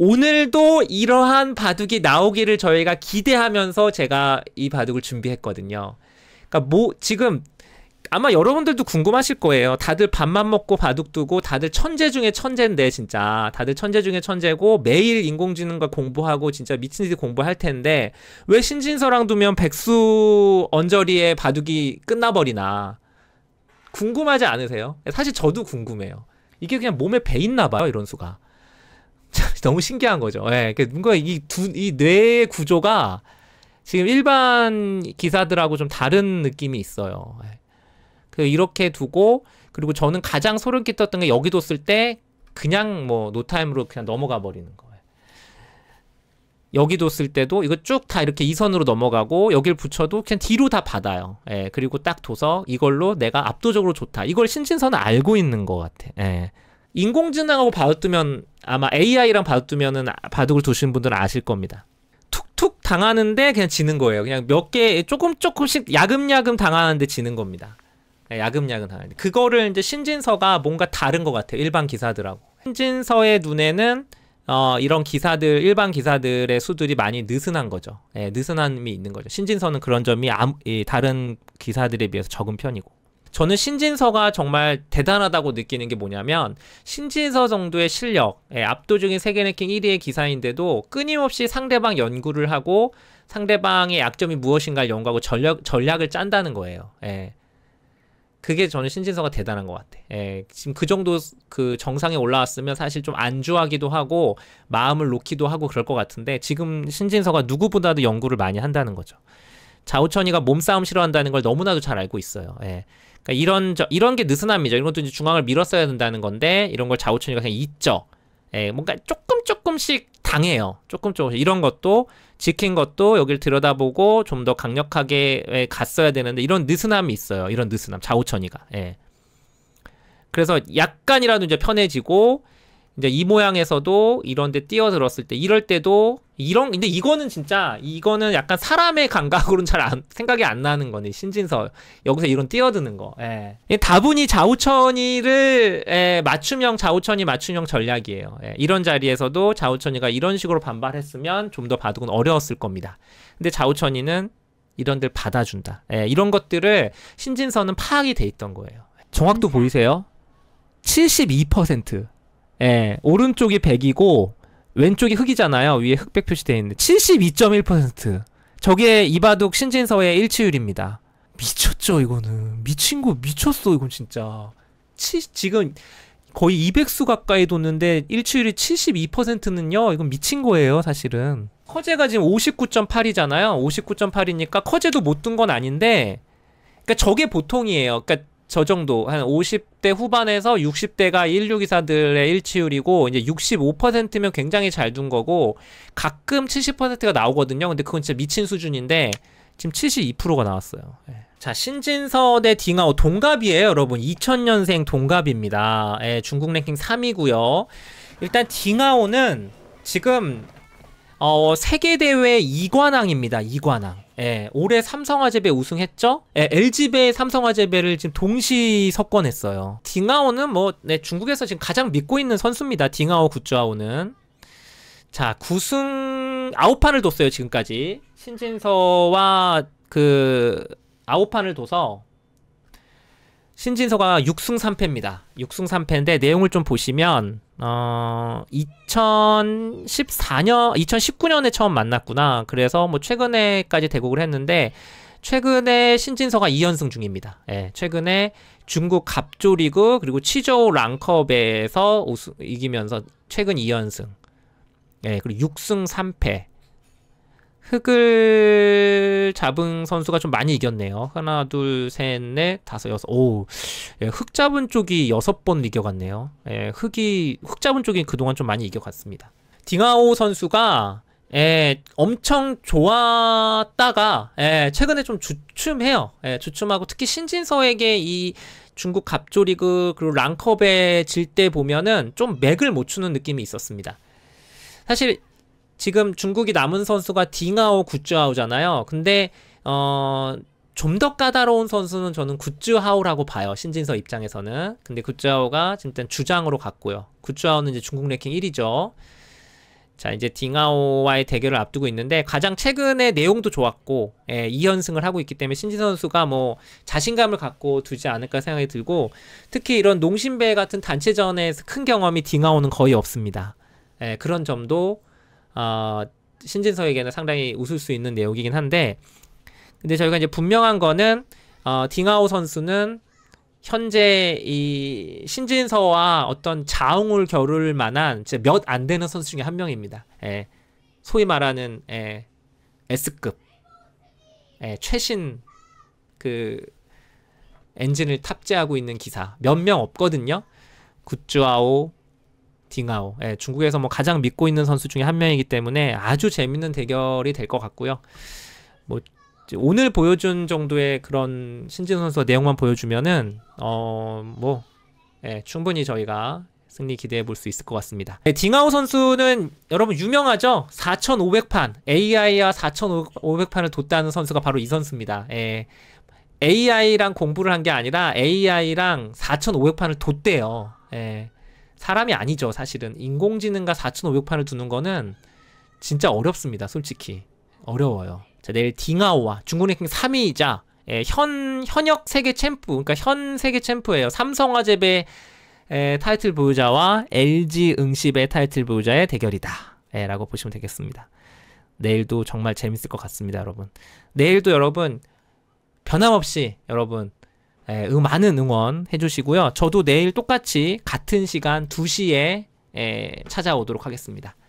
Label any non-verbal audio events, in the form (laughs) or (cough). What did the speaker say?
오늘도 이러한 바둑이 나오기를 저희가 기대하면서 제가 이 바둑을 준비했거든요. 그러니까 뭐 지금 아마 여러분들도 궁금하실 거예요. 다들 밥만 먹고 바둑 두고 다들 천재 중에 천재인데 진짜 다들 천재 중에 천재고 매일 인공지능과 공부하고 진짜 미친 듯이 공부할 텐데 왜 신진서랑 두면 백수 언저리에 바둑이 끝나버리나 궁금하지 않으세요? 사실 저도 궁금해요. 이게 그냥 몸에 배 있나 봐요 이런 수가. (laughs) 너무 신기한 거죠. 예. 그러니까 뭔가 이 두, 이 뇌의 구조가 지금 일반 기사들하고 좀 다른 느낌이 있어요. 예. 그 이렇게 두고 그리고 저는 가장 소름 끼쳤던 게 여기도 쓸 때 그냥 뭐 노타임으로 그냥 넘어가 버리는 거예요. 여기도 쓸 때도 이거 쭉 다 이렇게 이선으로 넘어가고 여길 붙여도 그냥 뒤로 다 받아요. 예, 그리고 딱 둬서 이걸로 내가 압도적으로 좋다. 이걸 신진선은 알고 있는 것 같아. 예. 인공지능하고 바둑두면 아마 AI랑 바둑두면은 바둑을 두시는 분들은 아실 겁니다. 툭툭 당하는데 그냥 지는 거예요. 그냥 몇 개 조금 조금씩 야금야금 당하는데 지는 겁니다. 네, 야금야금 당하는데 그거를 이제 신진서가 뭔가 다른 것 같아요. 일반 기사들하고 신진서의 눈에는 어, 이런 기사들 일반 기사들의 수들이 많이 느슨한 거죠. 예, 느슨함이 있는 거죠. 신진서는 그런 점이 아 예, 다른 기사들에 비해서 적은 편이고. 저는 신진서가 정말 대단하다고 느끼는 게 뭐냐면 신진서 정도의 실력, 예, 압도적인 세계 랭킹 1위의 기사인데도 끊임없이 상대방 연구를 하고 상대방의 약점이 무엇인가를 연구하고 전략, 전략을 짠다는 거예요. 예. 그게 저는 신진서가 대단한 것 같아. 예, 지금 그 정도 그 정상에 올라왔으면 사실 좀 안주하기도 하고 마음을 놓기도 하고 그럴 것 같은데 지금 신진서가 누구보다도 연구를 많이 한다는 거죠. 자우천이가 몸싸움 싫어한다는 걸 너무나도 잘 알고 있어요. 예. 그러니까 이런 저, 이런 게 느슨함이죠. 이런 것도 이제 중앙을 밀었어야 된다는 건데 이런 걸 좌우천이가 그냥 있죠. 예, 뭔가 조금 조금씩 당해요. 조금 조금씩 이런 것도 지킨 것도 여기를 들여다보고 좀 더 강력하게 예, 갔어야 되는데 이런 느슨함이 있어요. 이런 느슨함 좌우천이가. 예. 그래서 약간이라도 이제 편해지고 이제 이 모양에서도 이런데 뛰어들었을 때 이럴 때도 이런 근데 이거는 진짜 이거는 약간 사람의 감각으로는 잘 안, 생각이 안 나는 거네 신진서 여기서 이런 뛰어드는 거. 예. 다분히 좌우천이를 예, 맞춤형 좌우천이 맞춤형 전략이에요. 예. 이런 자리에서도 좌우천이가 이런 식으로 반발했으면 좀 더 바둑은 어려웠을 겁니다. 근데 좌우천이는 이런 데를 받아준다. 예, 이런 것들을 신진서는 파악이 돼 있던 거예요. 정확도 음. 보이세요? 72%. 예, 오른쪽이 100이고 왼쪽이 흑이잖아요. 위에 흑백 표시되어 있는 72.1%. 저게 이바둑 신진서의 일치율입니다. 미쳤죠, 이거는. 미친 거 미쳤어, 이건 진짜. 치, 지금 거의 200수 가까이 뒀는데 일치율이 72%는요. 이건 미친 거예요, 사실은. 커제가 지금 59.8이잖아요. 59.8이니까 커제도 못 둔 건 아닌데 그러니까 저게 보통이에요. 그러니까 저 정도 한 50대 후반에서 60대가 1류 기사들의 일치율이고 이제 65%면 굉장히 잘 둔 거고 가끔 70%가 나오거든요. 근데 그건 진짜 미친 수준인데 지금 72%가 나왔어요. 예. 자, 신진서 대 딩하오 동갑이에요, 여러분. 2000년생 동갑입니다. 예, 중국 랭킹 3위고요. 일단 딩하오는 지금 어, 세계대회 2관왕입니다. 2관왕. 예, 올해 삼성화재배 우승했죠? 예, LG배 삼성화재배를 지금 동시 석권했어요. 딩하오는 뭐, 네, 중국에서 지금 가장 믿고 있는 선수입니다. 딩하오 굿즈자오는 자, 9승 9판을 뒀어요, 지금까지. 신진서와 그 9판을 둬서 신진서가 6승 3패입니다. 6승 3패인데 내용을 좀 보시면 어, 2014년, 2019년에 처음 만났구나. 그래서 뭐 최근에까지 대국을 했는데, 최근에 신진서가 2연승 중입니다. 예, 최근에 중국 갑조리그, 그리고 치저우 랑컵에서 우승, 이기면서 최근 2연승. 예, 그리고 6승 3패. 흑을 잡은 선수가 좀 많이 이겼네요. 하나, 둘, 셋, 넷, 다섯, 여섯. 오, 예, 흑 잡은 쪽이 여섯 번 이겨갔네요. 예, 흑이 흑 잡은 쪽이 그동안 좀 많이 이겨갔습니다. 딩하오 선수가 예, 엄청 좋았다가 예, 최근에 좀 주춤해요. 예, 주춤하고 특히 신진서에게 이 중국 갑조리그 그리고 랑컵에 질 때 보면은 좀 맥을 못 추는 느낌이 있었습니다. 사실 지금 중국이 남은 선수가 딩하오 굿즈하오잖아요. 근데 어, 좀 더 까다로운 선수는 저는 굿즈하오라고 봐요. 신진서 입장에서는. 근데 굿즈하오가 일단 주장으로 갔고요. 굿즈하오는 이제 중국 랭킹 1위죠. 자 이제 딩하오와의 대결을 앞두고 있는데 가장 최근에 내용도 좋았고 예, 2연승을 하고 있기 때문에 신진 선수가 뭐 자신감을 갖고 두지 않을까 생각이 들고 특히 이런 농심배 같은 단체전에서 큰 경험이 딩하오는 거의 없습니다. 예, 그런 점도 어, 신진서에게는 상당히 웃을 수 있는 내용이긴 한데 근데 저희가 이제 분명한 거는 어, 딩하오 선수는 현재 이 신진서와 어떤 자웅을 겨룰 만한 진짜 몇 안 되는 선수 중에 한 명입니다. 예. 소위 말하는 예. S급 예. 최신 그 엔진을 탑재하고 있는 기사 몇 명 없거든요. 굿즈아오 딩하오. 예, 중국에서 뭐 가장 믿고 있는 선수 중에 한 명이기 때문에 아주 재밌는 대결이 될 것 같고요. 뭐 오늘 보여준 정도의 그런 신진 선수 내용만 보여주면은 어뭐 예, 충분히 저희가 승리 기대해 볼 수 있을 것 같습니다. 네, 딩하우 선수는 여러분 유명하죠? 4,500판 AI와 4,500판을 뒀다는 선수가 바로 이 선수입니다. 예, AI랑 공부를 한 게 아니라 AI랑 4,500판을 뒀대요. 예, 사람이 아니죠, 사실은. 인공지능과 4,500판을 두는 거는 진짜 어렵습니다, 솔직히. 어려워요. 자, 내일 딩하오와 중국 랭킹 3위이자 예, 현 현역 세계 챔프, 그러니까 현 세계 챔프예요. 삼성화재배 타이틀 보유자와 LG 응시배 타이틀 보유자의 대결이다. 예, 라고 보시면 되겠습니다. 내일도 정말 재밌을 것 같습니다, 여러분. 내일도 여러분 변함없이 여러분 예, 음 많은 응원 해주시고요. 저도 내일 똑같이 같은 시간 2시에 에, 예, 찾아오도록 하겠습니다.